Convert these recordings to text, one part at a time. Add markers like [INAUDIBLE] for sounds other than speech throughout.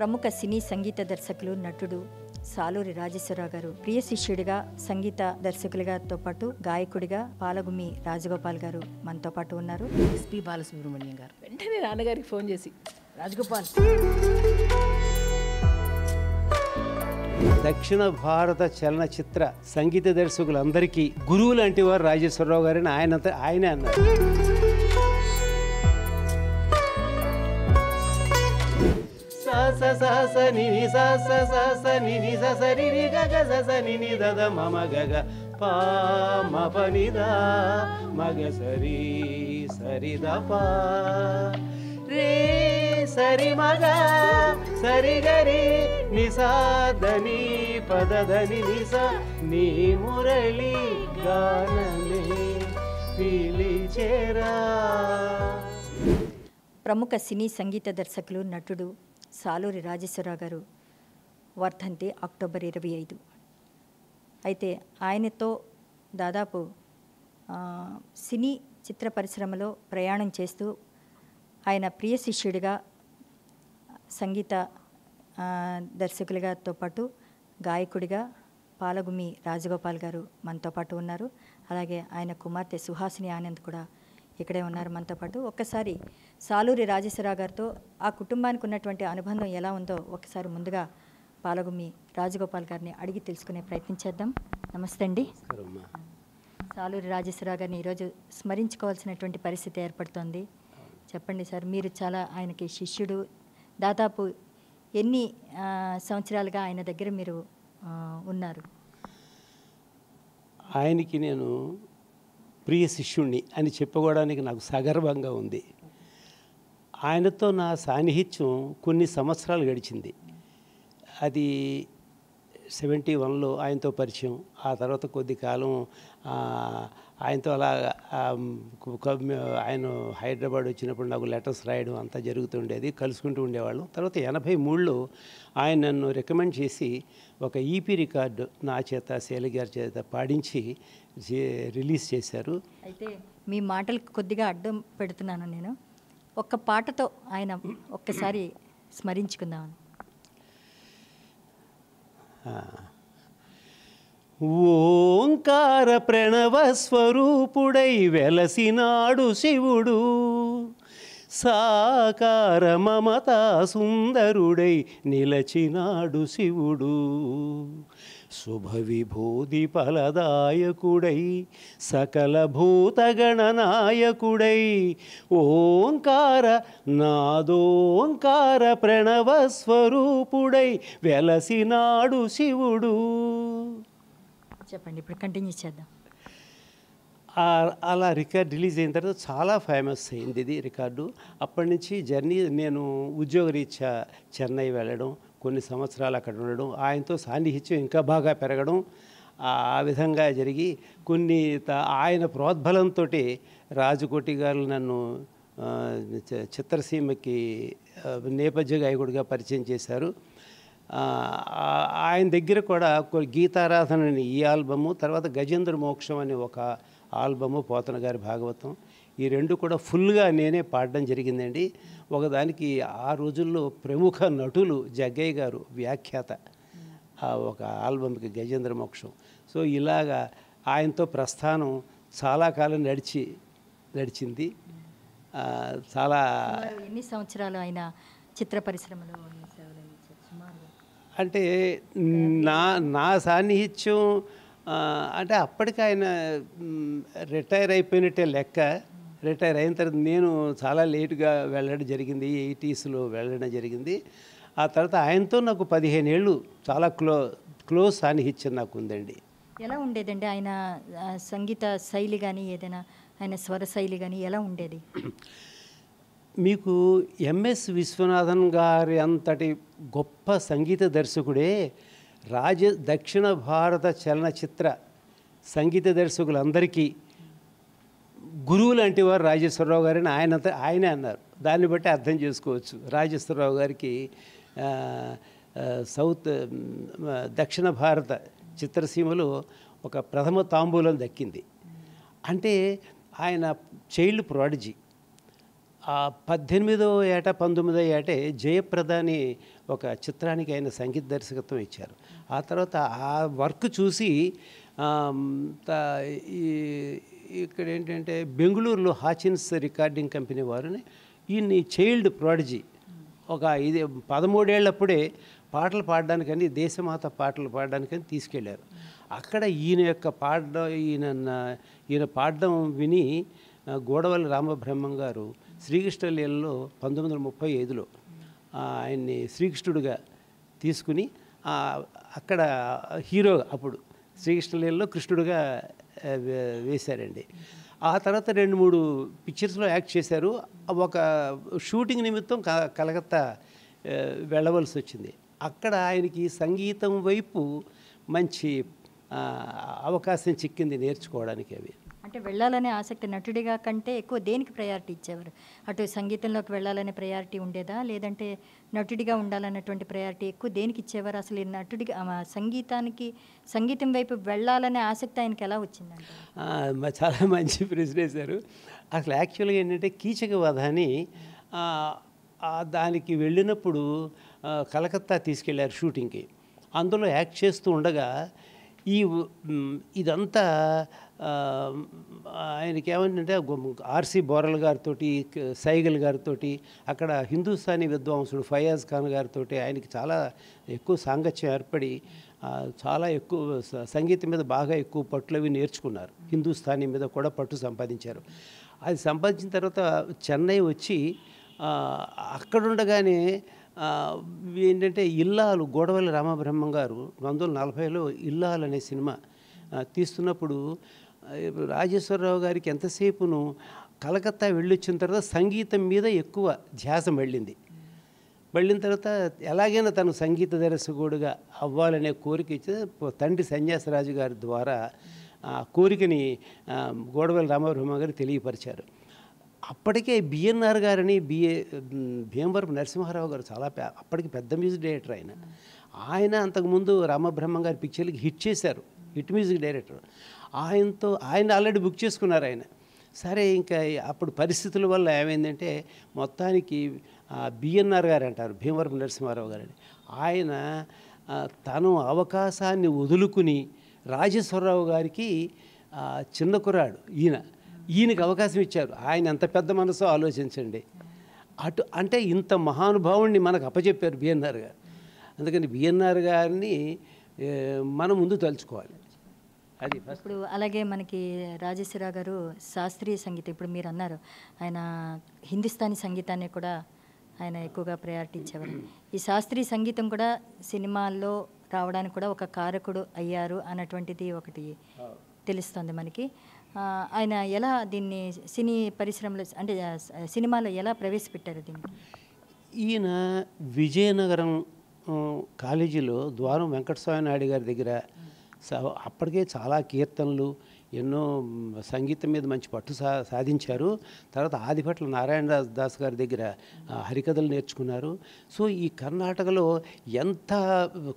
ప్రముఖ సినీ సంగీత దర్శకులు నటుడు సాలూరి రాజేశ్వరరావు గారు ప్రియ శిష్యుడిగా సంగీత దర్శకులుగాతో పాటు గాయకుడిగా పాలగుమి రాజగోపాల్ గారు మనతో పాటు ఉన్నారు ఎస్పి బాలసుబ్రహ్మణ్యం గారు వెంటనే నాన్నగారికి ఫోన్ చేసి రాజగోపాల్ దక్షిణ భారత చలనచిత్ర సంగీత దర్శకులందరికీ గురువు లాంటి వారు రాజేశ్వరరావు గారని ఆయన ఆయనే అన్నారు స సహస ని స స సహస ని ని స సరి రి గ గ స స ని ని ద ద మ మ గ గ ప మ ప ని ద మ గ సరి సరి ద ప రే సరి మ గ సరి గ రి ని స ద ని ప ద ద ని ని స నీ మురళి గానమే పిలిచేరా ప్రముఖ సినీ సంగీత దర్శకులు నటుడు సాలూరి రాజేశ్వరరావు గారు వర్ధంతి అక్టోబర్ ఇరవై ఐదు అయితే ఆయనతో దాదాపు సినీ చిత్ర పరిశ్రమలో ప్రయాణం చేస్తూ ఆయన ప్రియ శిష్యుడిగా సంగీత దర్శకులుగాతో పాటు గాయకుడిగా పాలగుమి రాజగోపాల్ గారు మనతో పాటు ఉన్నారు అలాగే ఆయన కుమార్తె సుహాసిని ఆనంద్ కూడా ఇక్కడే ఉన్నారు మనతో పాటు ఒక్కసారి సాలూరి రాజేశ్వరరావు గారితో ఆ కుటుంబానికి ఉన్నటువంటి అనుబంధం ఎలా ఉందో ఒకసారి ముందుగా పాలగుమి రాజగోపాల్ గారిని అడిగి తెలుసుకునే ప్రయత్నం చేద్దాం నమస్తే అండి సాలూరి రాజేశ్వరరావు గారిని ఈరోజు స్మరించుకోవాల్సినటువంటి పరిస్థితి ఏర్పడుతోంది చెప్పండి సార్ మీరు చాలా ఆయనకి శిష్యుడు దాదాపు ఎన్ని సంవత్సరాలుగా ఆయన దగ్గర మీరు ఉన్నారు ఆయనకి నేను ప్రియ శిష్యుణ్ణి అని చెప్పుకోవడానికి నాకు సగర్వంగా ఉంది ఆయనతో నా సాన్నిహిత్యం కొన్ని సంవత్సరాలు గడిచింది అది సెవెంటీ వన్లో ఆయనతో పరిచయం ఆ తర్వాత కొద్ది కాలం ఆయనతో అలా ఆయన హైదరాబాద్ వచ్చినప్పుడు నాకు లెటర్స్ రాయడం అంతా జరుగుతుండేది కలుసుకుంటూ ఉండేవాళ్ళం తర్వాత ఎనభై మూడులో ఆయన నన్ను రికమెండ్ చేసి ఒక ఈపీ e రికార్డు నా చేత శైలి గారి చేత పాడించి రిలీజ్ చేశారు అయితే మీ మాటలకు కొద్దిగా అడ్డం పెడుతున్నాను నేను ఒక్క పాటతో ఆయన ఒక్కసారి స్మరించుకుందామని ఓంకార ప్రణవస్వరూపుడై వెలసినాడు శివుడు సాకార మమత సుందరుడై నిలచినాడు శివుడు శుభవిభూది ఫలదాయకుడై సకల భూతగణనాయకుడై ఓంకార నాదోంకార ప్రణవస్వరూపుడై వెలసినాడు శివుడు చెప్పండి ఇప్పుడు కంటిన్యూ చేద్దాం అలా రికార్డ్ రిలీజ్ అయిన తర్వాత చాలా ఫేమస్ అయింది ఇది రికార్డు అప్పటి నుంచి జర్నీ నేను ఉద్యోగరీత్యా చెన్నై వెళ్ళడం కొన్ని సంవత్సరాలు అక్కడ ఉండడం ఆయనతో సాన్నిహిత్యం ఇంకా బాగా పెరగడం ఆ విధంగా జరిగి కొన్ని ఆయన ప్రోద్బలంతో రాజకోటి గారు నన్ను చిత్రసీమకి నేపథ్య గాయకుడిగా పరిచయం చేశారు ఆయన దగ్గర కూడా గీతారాధన అని ఈ ఆల్బము తర్వాత గజేంద్ర మోక్షం అనే ఒక ఆల్బము పోతన గారి భాగవతం ఈ రెండు కూడా ఫుల్గా నేనే పాడడం జరిగిందండి ఒకదానికి ఆ రోజుల్లో ప్రముఖ నటులు జగ్గయ్య గారు వ్యాఖ్యాత ఒక ఆల్బమ్కి గజేంద్ర మోక్షం సో ఇలాగా ఆయనతో ప్రస్థానం చాలా కాలం నడిచి నడిచింది చాలా ఎన్ని సంవత్సరాలు ఆయన చిత్ర పరిశ్రమలో అంటే నా నా సాన్నిహిత్యం అంటే అప్పటికి ఆయన రిటైర్ అయిపోయినట్టే లెక్క రిటైర్ అయిన తర్వాత నేను చాలా లేటుగా వెళ్ళడం జరిగింది ఎయిటీస్లో వెళ్ళడం జరిగింది ఆ తర్వాత ఆయనతో నాకు పదిహేను ఏళ్ళు చాలా క్లో క్లోజ్ సాన్నిహిత్యం నాకు ఉందండి ఎలా ఉండేదండి ఆయన సంగీత శైలి కానీ ఏదైనా ఆయన స్వర శైలి కానీ ఎలా ఉండేది [COUGHS] మీకు ఎంఎస్ విశ్వనాథన్ గారి అంతటి గొప్ప సంగీత దర్శకుడే రాజ దక్షిణ భారత చలనచిత్ర సంగీత దర్శకులందరికీ గురువు లాంటి వారు రాజేశ్వరరావు గారని ఆయన ఆయనే అన్నారు దాన్ని బట్టి అర్థం చేసుకోవచ్చు రాజేశ్వరరావు గారికి సౌత్ దక్షిణ భారత చిత్రసీమలో ఒక ప్రథమ తాంబూలం దక్కింది అంటే ఆయన చైల్డ్ ప్రాడిజీ ఆ పద్దెనిమిదో ఏట పంతొమ్మిదో ఏటే జయప్రదాని ఒక చిత్రానికి ఆయన సంగీత దర్శకత్వం ఇచ్చారు ఆ తర్వాత ఆ వర్క్ చూసి ఇక్కడ ఏంటంటే బెంగళూరులో హాచిన్స్ రికార్డింగ్ కంపెనీ వారిని ఈయన్ని చైల్డ్ ప్రాడజీ ఒక ఇది పదమూడేళ్ళప్పుడే పాటలు పాడడానికని దేశమాత పాటలు పాడడానికని తీసుకెళ్లారు అక్కడ ఈయన యొక్క పాడడం ఈయన ఈయన పాడడం విని గోడవల్లి రామబ్రహ్మం గారు శ్రీకృష్ణ లీలలో పంతొమ్మిది వందల ముప్పై ఐదులో ఆయన్ని శ్రీకృష్ణుడిగా తీసుకుని అక్కడ హీరో అప్పుడు శ్రీకృష్ణ లీలలో కృష్ణుడిగా వేశారండి ఆ తర్వాత రెండు మూడు పిక్చర్స్లో యాక్ట్ చేశారు ఒక షూటింగ్ నిమిత్తం కలకత్తా వెళ్ళవలసి వచ్చింది అక్కడ ఆయనకి సంగీతం వైపు మంచి అవకాశం చిక్కింది నేర్చుకోవడానికి అవి అంటే వెళ్ళాలనే ఆసక్తి నటుడిగా కంటే ఎక్కువ దేనికి ప్రయారిటీ ఇచ్చేవారు అటు సంగీతంలోకి వెళ్ళాలనే ప్రయారిటీ ఉండేదా లేదంటే నటుడిగా ఉండాలన్నటువంటి ప్రయారిటీ ఎక్కువ దేనికి ఇచ్చేవారు అసలు ఈ నటుడిగా సంగీతానికి సంగీతం వైపు వెళ్ళాలనే ఆసక్తి ఆయనకి ఎలా వచ్చిందండి చాలా మంచి ప్రశ్న వేశారు అసలు యాక్చువల్గా ఏంటంటే కీచకవాద అని దానికి వెళ్ళినప్పుడు కలకత్తా తీసుకెళ్లారు షూటింగ్కి అందులో యాక్ట్ చేస్తూ ఉండగా ఈ ఇదంతా ఆయనకి ఏమంటే ఆర్సీ బోరల్ గారితో సైగల్ గారితో అక్కడ హిందుస్థానీ విద్వాంసుడు ఫయాజ్ ఖాన్ గారితో ఆయనకి చాలా ఎక్కువ సాంగత్యం ఏర్పడి చాలా ఎక్కువ సంగీతం మీద బాగా ఎక్కువ పట్టులవి నేర్చుకున్నారు హిందుస్థానీ మీద కూడా పట్టు సంపాదించారు అది సంపాదించిన తర్వాత చెన్నై వచ్చి అక్కడుండగానే ఏంటంటే ఇల్లాలు గోడవల్లి రామబ్రహ్మం గారు రెండు వందల నలభైలో ఇల్లాలు అనే సినిమా తీస్తున్నప్పుడు రాజేశ్వరరావు గారికి ఎంతసేపును కలకత్తా వెళ్ళొచ్చిన తర్వాత సంగీతం మీద ఎక్కువ ధ్యాస మళ్ళింది మళ్ళిన తర్వాత ఎలాగైనా తను సంగీత దర్శకుడుగా అవ్వాలనే కోరిక ఇచ్చే తండ్రి సన్యాసరాజు గారి ద్వారా ఆ కోరికని గోడవల్లి రామబ్రహ్మ గారు తెలియపరిచారు అప్పటికే బిఎన్ఆర్ గారని బిఏ భీమవరపు నరసింహారావు గారు చాలా అప్పటికి పెద్ద మ్యూజిక్ డైరెక్టర్ ఆయన ఆయన అంతకుముందు రామబ్రహ్మ గారి పిక్చర్లకి హిట్ చేశారు హిట్ మ్యూజిక్ డైరెక్టర్ ఆయనతో ఆయన ఆల్రెడీ బుక్ చేసుకున్నారు ఆయన సరే ఇంకా అప్పుడు పరిస్థితుల వల్ల ఏమైందంటే మొత్తానికి బిఎన్ఆర్ గారు అంటారు భీమవరపు నరసింహారావు గారు ఆయన తను అవకాశాన్ని వదులుకుని రాజేశ్వరరావు గారికి చిన్న కురాడు ఈయన ఈయనకి అవకాశం ఇచ్చారు ఆయన ఎంత పెద్ద మనసో ఆలోచించండి అటు అంటే ఇంత మహానుభావుణ్ణి మనకు అప్పచెప్పారు బిఎన్ఆర్ గారు అందుకని బిఎన్ఆర్ గారిని మనం ముందు తలుచుకోవాలి అది ఇప్పుడు అలాగే మనకి రాజేశ్వరరావు గారు శాస్త్రీయ సంగీతం ఇప్పుడు మీరు అన్నారు ఆయన హిందుస్థానీ సంగీతాన్ని కూడా ఆయన ఎక్కువగా ప్రయారిటీ ఇచ్చేవారు ఈ శాస్త్రీయ సంగీతం కూడా సినిమాల్లో రావడానికి కూడా ఒక కారకుడు అయ్యారు అన్నటువంటిది ఒకటి తెలుస్తుంది మనకి ఆయన ఎలా దీన్ని సినీ పరిశ్రమలో అంటే సినిమాలో ఎలా ప్రవేశపెట్టారు దీన్ని ఈయన విజయనగరం కాలేజీలో ద్వారం వెంకటస్వామి నాయుడు గారి దగ్గర అప్పటికే చాలా కీర్తనలు ఎన్నో సంగీతం మీద మంచి పట్టు సా సాధించారు తర్వాత ఆదిపట్ల నారాయణ దాస్ గారి దగ్గర హరికథలు నేర్చుకున్నారు సో ఈ కర్ణాటకలో ఎంత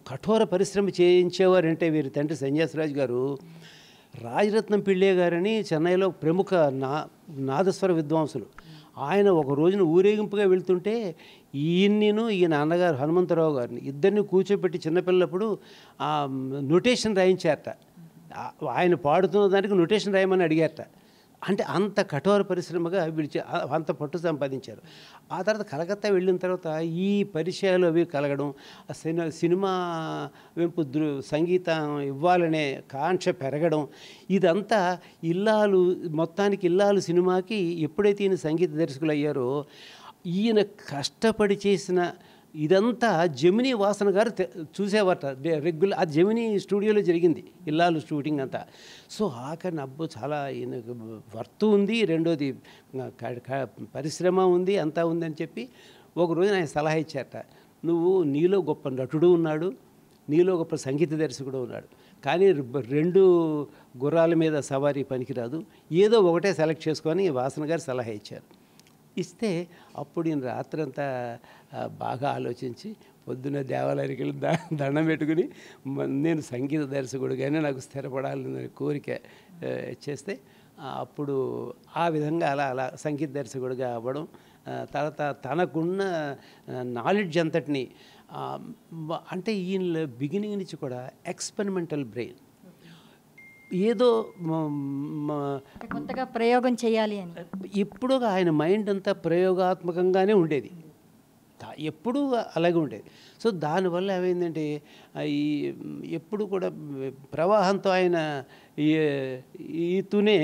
కఠోర పరిశ్రమ చేయించేవారంటే వీరి తండ్రి సన్యాసరాజు గారు రాజరత్నం పిళ్ళే గారని చెన్నైలో ప్రముఖ నా నాదస్వర విద్వాంసులు ఆయన ఒక రోజున ఊరేగింపుగా వెళ్తుంటే ఈయన్నిను ఈయన నాన్నగారు హనుమంతరావు గారిని ఇద్దరిని కూర్చోబెట్టి చిన్నపిల్లప్పుడు నొటేషన్ రాయించారట ఆయన పాడుతున్న దానికి నొటేషన్ రాయమని అడిగారట అంటే అంత కఠోర పరిశ్రమగా వీళ్ళు అంత పట్టు సంపాదించారు ఆ తర్వాత కలకత్తా వెళ్ళిన తర్వాత ఈ పరిచయాలు అవి కలగడం సినిమా సినిమా వెంపు దృ సంగీతం ఇవ్వాలనే కాంక్ష పెరగడం ఇదంతా ఇల్లాలు మొత్తానికి ఇల్లాలు సినిమాకి ఎప్పుడైతే ఈయన సంగీత దర్శకులు అయ్యారో ఈయన కష్టపడి చేసిన ఇదంతా జమిని వాసన గారు చూసేవారట రెగ్యులర్ ఆ జమిని స్టూడియోలో జరిగింది ఇల్లాలు షూటింగ్ అంతా సో ఆఖరి అబ్బో చాలా వర్త్ ఉంది రెండోది పరిశ్రమ ఉంది అంతా ఉందని చెప్పి ఒకరోజు ఆయన సలహా ఇచ్చారట నువ్వు నీలో గొప్ప నటుడు ఉన్నాడు నీలో గొప్ప సంగీత దర్శకుడు ఉన్నాడు కానీ రెండు గుర్రాల మీద సవారీ పనికిరాదు ఏదో ఒకటే సెలెక్ట్ చేసుకొని వాసన గారు సలహా ఇచ్చారు ఇస్తే అప్పుడు ఈయన రాత్రంతా బాగా ఆలోచించి పొద్దున్న దేవాలయానికి వెళ్ళి దండం పెట్టుకుని నేను సంగీత దర్శకుడిగానే నాకు స్థిరపడాలని కోరిక చేస్తే అప్పుడు ఆ విధంగా అలా అలా సంగీత దర్శకుడిగా అవ్వడం తర్వాత తనకున్న నాలెడ్జ్ అంతటిని అంటే ఈయన బిగినింగ్ నుంచి కూడా ఎక్స్పెరిమెంటల్ బ్రెయిన్ ఏదో కొత్తగా ప్రయోగం చేయాలి అని ఇప్పుడు ఆయన మైండ్ అంతా ప్రయోగాత్మకంగానే ఉండేది ఎప్పుడూ అలాగే ఉండేది సో దానివల్ల ఏమైందంటే ఈ ఎప్పుడు కూడా ప్రవాహంతో ఆయన ఈతూనే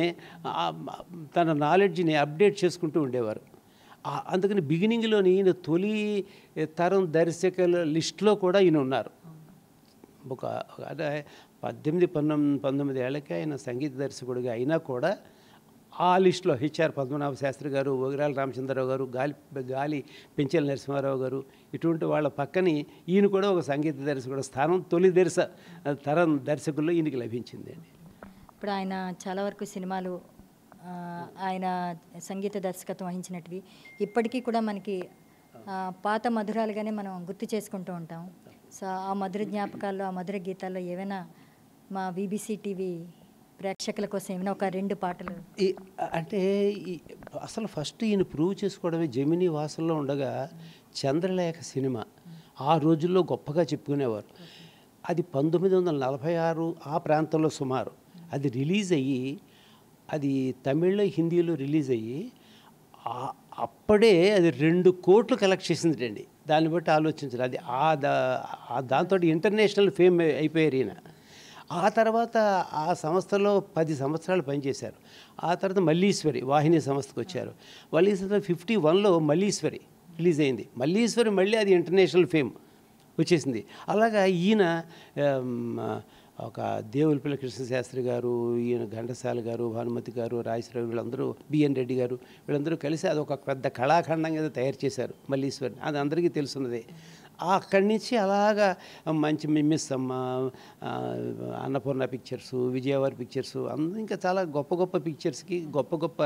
తన నాలెడ్జ్ని అప్డేట్ చేసుకుంటూ ఉండేవారు అందుకని బిగినింగ్లోని ఈయన తొలి తరం దర్శకుల లిస్ట్లో కూడా ఈయన ఉన్నారు ఒక అదే పద్దెనిమిది పంతొమ్మిది పంతొమ్మిది ఏళ్ళకి ఆయన సంగీత దర్శకుడిగా అయినా కూడా ఆ లిస్టులో హెచ్ఆర్ పద్మనాభ శాస్త్రి గారు ఒగిరాల రామచంద్రరావు గారు గాలి గాలి పెంచెల నరసింహారావు గారు ఇటువంటి వాళ్ళ పక్కని ఈయన కూడా ఒక సంగీత దర్శకుడు స్థానం తొలి దర్శ తరం దర్శకుల్లో ఈయనకి లభించింది అండి ఇప్పుడు ఆయన చాలా వరకు సినిమాలు ఆయన సంగీత దర్శకత్వం వహించినటివి ఇప్పటికీ కూడా మనకి పాత మధురాలుగానే మనం గుర్తు చేసుకుంటూ ఉంటాం సో ఆ మధుర జ్ఞాపకాల్లో ఆ మధుర గీతాల్లో ఏమైనా మా బీబీసీ టీవీ ప్రేక్షకుల కోసం ఏమైనా ఒక రెండు పాటలు అంటే అసలు ఫస్ట్ ఈయన ప్రూవ్ చేసుకోవడమే జమిని వాసల్లో ఉండగా చంద్రలేఖ సినిమా ఆ రోజుల్లో గొప్పగా చెప్పుకునేవారు అది పంతొమ్మిది వందల నలభై ఆరు ఆ ప్రాంతంలో సుమారు అది రిలీజ్ అయ్యి అది తమిళ్లో హిందీలో రిలీజ్ అయ్యి అప్పుడే అది రెండు కోట్లు కలెక్ట్ చేసింది అండి దాన్ని బట్టి ఆలోచించారు అది ఆ దా దాంతో ఇంటర్నేషనల్ ఫేమ్ అయిపోయారు ఈయన ఆ తర్వాత ఆ సంస్థలో పది సంవత్సరాలు పనిచేశారు ఆ తర్వాత మల్లీశ్వరి వాహిని సంస్థకు వచ్చారు మల్లీశ్వరి ఫిఫ్టీ వన్లో మల్లీశ్వరి రిలీజ్ అయింది మల్లీశ్వరి మళ్ళీ అది ఇంటర్నేషనల్ ఫేమ్ వచ్చేసింది అలాగా ఈయన ఒక దేవులపల్లి కృష్ణశాస్త్రి గారు ఈయన ఘంటసాల గారు భానుమతి గారు రాజశ్రావు వీళ్ళందరూ బిఎన్ రెడ్డి గారు వీళ్ళందరూ కలిసి అది ఒక పెద్ద కళాఖండం కింద తయారు చేశారు మల్లీశ్వరిని అది అందరికీ తెలుసున్నది అక్కడి నుంచి అలాగా మంచి మిమ్మిస్ అమ్మ అన్నపూర్ణ పిక్చర్స్ విజయవాడ పిక్చర్స్ అంద ఇంకా చాలా గొప్ప గొప్ప పిక్చర్స్కి గొప్ప గొప్ప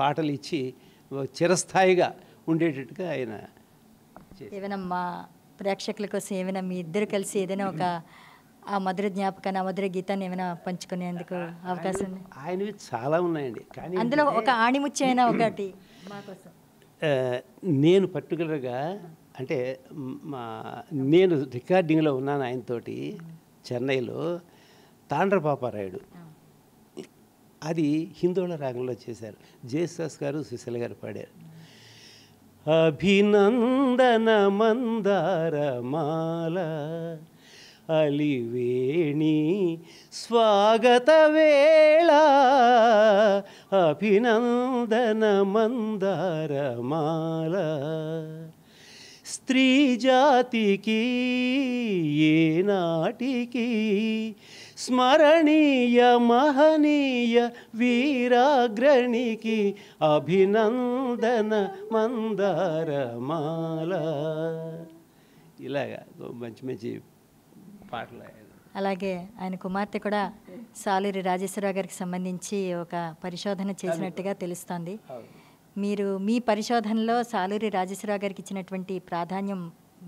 పాటలు ఇచ్చి చిరస్థాయిగా ఉండేటట్టుగా ఆయన ఏమైనా మా ప్రేక్షకుల కోసం ఏమైనా మీ ఇద్దరు కలిసి ఏదైనా ఒక ఆ మధుర జ్ఞాపకాన్ని ఆ మధుర గీతాన్ని ఏమైనా పంచుకునేందుకు అవకాశం ఆయనవి చాలా ఉన్నాయండి కానీ అందులో ఒక ఆణిముచ్చి అయినా [CLEARS THROAT] ఒకటి నేను పర్టికులర్గా అంటే మా నేను రికార్డింగ్లో ఉన్నాను ఆయనతోటి చెన్నైలో తాండ్ర పాపారాయుడు అది హిందోళ రాగంలో చేశారు జయశ్వాస్ గారు సుశీల గారు పాడారు అభినందన మందారమాల అలివేణి స్వాగత వేళ అభినందన మందారమాల స్త్రీ జాతికి ఏనాటికి స్మరణీయ మహనీయ వీరాగ్రణికి అభినందన మందారమాల ఇలాగా మంచి మంచి పాటలు అలాగే ఆయన కుమార్తె కూడా సాలూరి రాజేశ్వరరావు గారికి సంబంధించి ఒక పరిశోధన చేసినట్టుగా తెలుస్తోంది మీరు మీ పరిశోధనలో సాలూరి రాజేశ్వరరావు గారికి ఇచ్చినటువంటి ప్రాధాన్యం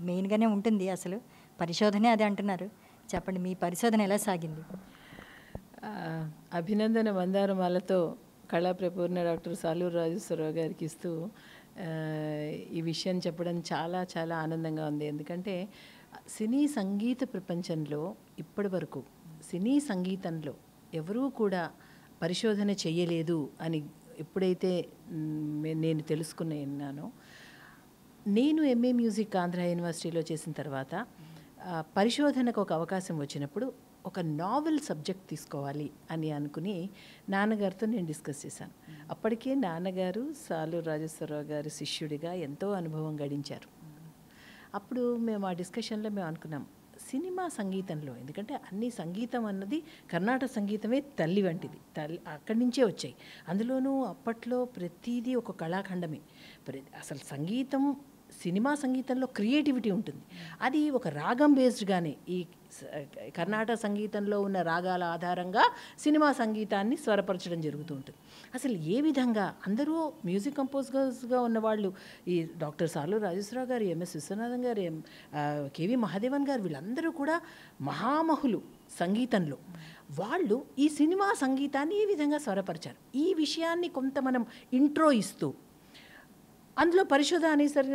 మెయిన్గానే ఉంటుంది అసలు పరిశోధనే అది అంటున్నారు చెప్పండి మీ పరిశోధన ఎలా సాగింది అభినందన మందారమాలతో కళా ప్రపూర్ణ డాక్టర్ సాలూరు రాజేశ్వరరావు గారికి ఇస్తూ ఈ విషయం చెప్పడం చాలా చాలా ఆనందంగా ఉంది ఎందుకంటే సినీ సంగీత ప్రపంచంలో ఇప్పటి వరకు సినీ సంగీతంలో ఎవరూ కూడా పరిశోధన చేయలేదు అని ఎప్పుడైతే నేను తెలుసుకున్నానో నేను ఎంఏ మ్యూజిక్ ఆంధ్ర యూనివర్సిటీలో చేసిన తర్వాత పరిశోధనకు ఒక అవకాశం వచ్చినప్పుడు ఒక నావెల్ సబ్జెక్ట్ తీసుకోవాలి అని అనుకుని నాన్నగారితో నేను డిస్కస్ చేశాను అప్పటికే నాన్నగారు సాలు రాజేశ్వరరావు గారి శిష్యుడిగా ఎంతో అనుభవం గడించారు అప్పుడు మేము ఆ డిస్కషన్లో మేము అనుకున్నాం సినిమా సంగీతంలో ఎందుకంటే అన్ని సంగీతం అన్నది కర్ణాటక సంగీతమే తల్లి వంటిది తల్లి అక్కడి నుంచే వచ్చాయి అందులోనూ అప్పట్లో ప్రతిదీ ఒక కళాఖండమే అసలు సంగీతం సినిమా సంగీతంలో క్రియేటివిటీ ఉంటుంది అది ఒక రాగం బేస్డ్గానే ఈ కర్ణాటక సంగీతంలో ఉన్న రాగాల ఆధారంగా సినిమా సంగీతాన్ని స్వరపరచడం జరుగుతూ ఉంటుంది అసలు ఏ విధంగా అందరూ మ్యూజిక్ కంపోజర్స్గా ఉన్నవాళ్ళు ఈ డాక్టర్ సార్లు రాజేశ్వరరావు గారు ఎంఎస్ విశ్వనాథన్ గారు ఎం కేవి మహాదేవన్ గారు వీళ్ళందరూ కూడా మహామహులు సంగీతంలో వాళ్ళు ఈ సినిమా సంగీతాన్ని ఈ విధంగా స్వరపరిచారు ఈ విషయాన్ని కొంత మనం ఇంట్రో ఇస్తూ అందులో పరిశోధన అనేసరికి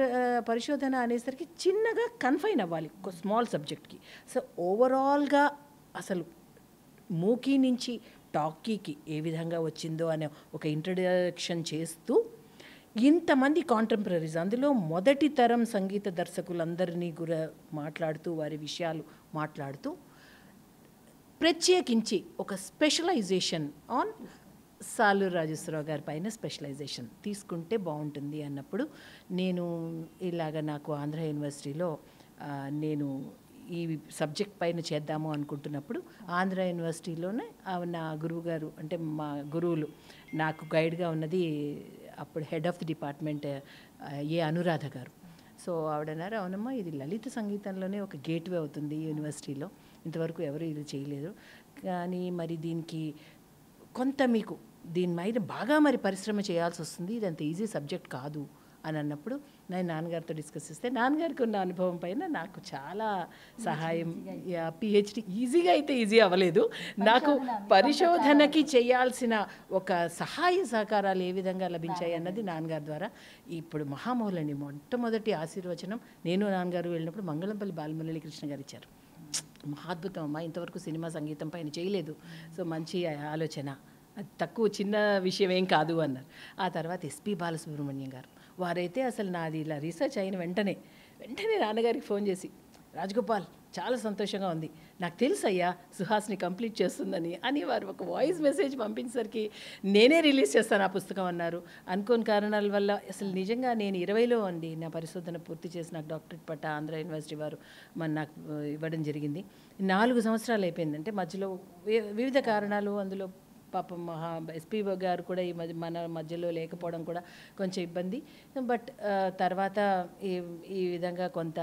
పరిశోధన అనేసరికి చిన్నగా కన్ఫైన్ అవ్వాలి ఒక స్మాల్ సబ్జెక్ట్కి సో ఓవరాల్గా అసలు మూకీ నుంచి టాకీకి ఏ విధంగా వచ్చిందో అనే ఒక ఇంట్రడక్షన్ చేస్తూ ఇంతమంది కాంటెంపరీస్ అందులో మొదటి తరం సంగీత దర్శకులందరినీ కూడా మాట్లాడుతూ వారి విషయాలు మాట్లాడుతూ ప్రత్యేకించి ఒక స్పెషలైజేషన్ ఆన్ సాలు రాజేశ్వరరావు గారి పైన స్పెషలైజేషన్ తీసుకుంటే బాగుంటుంది అన్నప్పుడు నేను ఇలాగ నాకు ఆంధ్ర యూనివర్సిటీలో నేను ఈ సబ్జెక్ట్ పైన చేద్దాము అనుకుంటున్నప్పుడు ఆంధ్ర యూనివర్సిటీలోనే నా గురువు గారు అంటే మా గురువులు నాకు గైడ్గా ఉన్నది అప్పుడు హెడ్ ఆఫ్ ది డిపార్ట్మెంట్ ఏ అనురాధ గారు సో ఆవిడన్నారు అవునమ్మా ఇది లలిత సంగీతంలోనే ఒక గేట్వే అవుతుంది యూనివర్సిటీలో ఇంతవరకు ఎవరు ఇది చేయలేదు కానీ మరి దీనికి కొంత మీకు దీని మీద బాగా మరి పరిశ్రమ చేయాల్సి వస్తుంది ఇది అంత ఈజీ సబ్జెక్ట్ కాదు అని అన్నప్పుడు నేను నాన్నగారితో డిస్కస్ చేస్తే నాన్నగారికి ఉన్న అనుభవం పైన నాకు చాలా సహాయం పిహెచ్డి ఈజీగా అయితే ఈజీ అవ్వలేదు నాకు పరిశోధనకి చేయాల్సిన ఒక సహాయ సహకారాలు ఏ విధంగా లభించాయి అన్నది నాన్నగారి ద్వారా ఇప్పుడు మహామౌలని మొట్టమొదటి ఆశీర్వచనం నేను నాన్నగారు వెళ్ళినప్పుడు మంగళంపల్లి బాలమురళీ కృష్ణ గారు ఇచ్చారు అద్భుతం అమ్మా ఇంతవరకు సినిమా సంగీతం పైన చేయలేదు సో మంచి ఆలోచన తక్కువ చిన్న విషయం ఏం కాదు అన్నారు ఆ తర్వాత ఎస్పి బాలసుబ్రహ్మణ్యం గారు వారైతే అసలు నాది ఇలా రీసెర్చ్ అయిన వెంటనే వెంటనే నాన్నగారికి ఫోన్ చేసి రాజగోపాల్ చాలా సంతోషంగా ఉంది నాకు తెలుసు అయ్యా సుహాస్ని కంప్లీట్ చేస్తుందని అని వారు ఒక వాయిస్ మెసేజ్ పంపించేసరికి నేనే రిలీజ్ చేస్తాను ఆ పుస్తకం అన్నారు అనుకోని కారణాల వల్ల అసలు నిజంగా నేను ఇరవైలో అండి నా పరిశోధన పూర్తి చేసి నాకు డాక్టరేట్ పట్ట ఆంధ్ర యూనివర్సిటీ వారు మన నాకు ఇవ్వడం జరిగింది నాలుగు సంవత్సరాలు అయిపోయిందంటే మధ్యలో వివిధ కారణాలు అందులో పాపం మహా ఎస్పీ గారు కూడా ఈ మధ్య మన మధ్యలో లేకపోవడం కూడా కొంచెం ఇబ్బంది బట్ తర్వాత ఈ ఈ విధంగా కొంత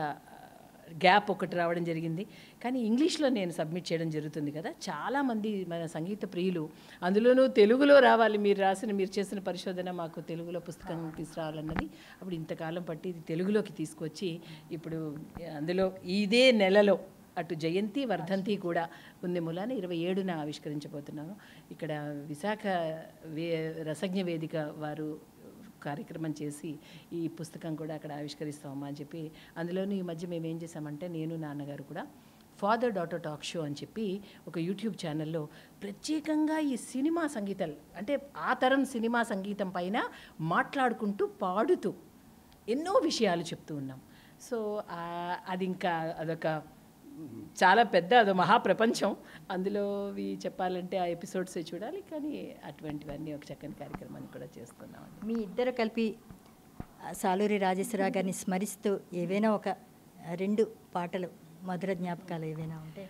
గ్యాప్ ఒకటి రావడం జరిగింది కానీ ఇంగ్లీష్లో నేను సబ్మిట్ చేయడం జరుగుతుంది కదా చాలామంది మన సంగీత ప్రియులు అందులోనూ తెలుగులో రావాలి మీరు రాసిన మీరు చేసిన పరిశోధన మాకు తెలుగులో పుస్తకం తీసుకురావాలన్నది అప్పుడు ఇంతకాలం పట్టి ఇది తెలుగులోకి తీసుకొచ్చి ఇప్పుడు అందులో ఇదే నెలలో అటు జయంతి వర్ధంతి కూడా ఉంది మూలాన్ని ఇరవై ఏడున ఆవిష్కరించబోతున్నాను ఇక్కడ విశాఖ వే రసజ్ఞ వేదిక వారు కార్యక్రమం చేసి ఈ పుస్తకం కూడా అక్కడ ఆవిష్కరిస్తామమ్మా అని చెప్పి అందులోనూ ఈ మధ్య మేము ఏం చేసామంటే నేను నాన్నగారు కూడా ఫాదర్ డాటర్ టాక్ షో అని చెప్పి ఒక యూట్యూబ్ ఛానల్లో ప్రత్యేకంగా ఈ సినిమా సంగీతాలు అంటే ఆ తరం సినిమా సంగీతం పైన మాట్లాడుకుంటూ పాడుతూ ఎన్నో విషయాలు చెప్తూ ఉన్నాం సో అది ఇంకా అదొక చాలా పెద్ద అది మహాప్రపంచం అందులోవి చెప్పాలంటే ఆ ఎపిసోడ్స్ చూడాలి కానీ అటువంటివన్నీ ఒక చక్కని కార్యక్రమాన్ని కూడా చేస్తున్నాం మీ ఇద్దరు కలిపి సాలూరి రాజేశ్వర గారిని స్మరిస్తూ ఏవైనా ఒక రెండు పాటలు మధుర జ్ఞాపకాలు ఏవైనా ఉంటే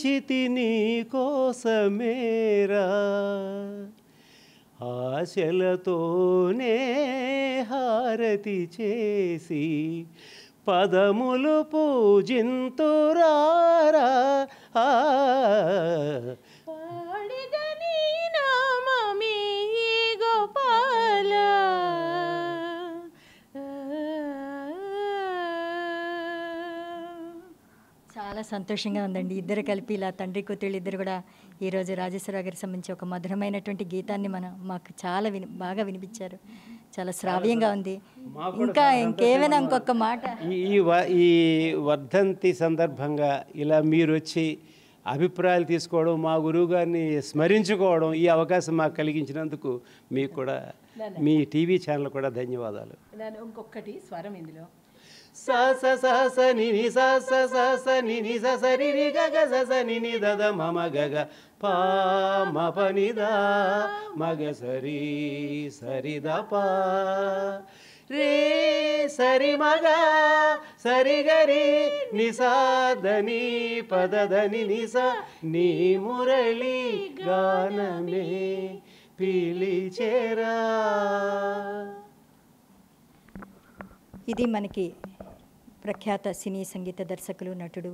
చితి నీ కోసమేరా ఆశలతోనే హారతి చేసి పదములు పూజింతురారా చాలా సంతోషంగా ఉందండి ఇద్దరు కలిపి ఇలా తండ్రి కూతుళ్ళు ఇద్దరు కూడా ఈరోజు రాజేశ్వర గారికి సంబంధించి ఒక మధురమైనటువంటి గీతాన్ని మనం మాకు చాలా విని బాగా వినిపించారు చాలా శ్రావ్యంగా ఉంది ఇంకా ఇంకేమైనా ఇంకొక మాట ఈ ఈ వర్ధంతి సందర్భంగా ఇలా మీరు వచ్చి అభిప్రాయాలు తీసుకోవడం మా గురువు గారిని స్మరించుకోవడం ఈ అవకాశం మాకు కలిగించినందుకు మీకు కూడా మీ టీవీ ఛానల్ కూడా ధన్యవాదాలు ఇంకొకటి స్వరం ఇందులో స స స స ని ని స స స స ని ని స స రి రి గ గ స స ని ని ద ద మ మ గ గ ప మ ప ని ద మ గ స రి స రి ద ప రే సరి మగ సరి గరి నిసాదని పదదని నిస నీ మురళి గానమే పిలిచేరా ఇది మనకి ప్రఖ్యాత సినీ సంగీత దర్శకులు నటుడు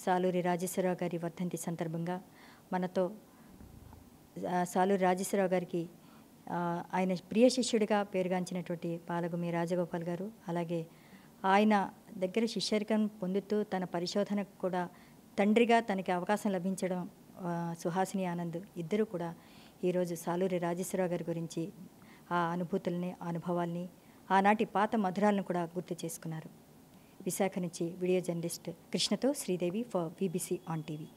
సాలూరి రాజేశ్వరరావు గారి వర్ధంతి సందర్భంగా మనతో సాలూరి రాజేశ్వరరావు గారికి ఆయన ప్రియ శిష్యుడిగా పేరుగాంచినటువంటి పాలగుమి రాజగోపాల్ గారు అలాగే ఆయన దగ్గర శిష్యరికం పొందుతూ తన పరిశోధనకు కూడా తండ్రిగా తనకి అవకాశం లభించడం సుహాసిని ఆనంద్ ఇద్దరు కూడా ఈరోజు సాలూరి రాజేశ్వరరావు గారి గురించి ఆ అనుభూతుల్ని అనుభవాల్ని ఆనాటి పాత మధురాలను కూడా గుర్తు చేసుకున్నారు विशाख नीचे वीडियो जर्निस्ट कृष्ण तो श्रीदेवी फॉर बीबीसी आन टीवी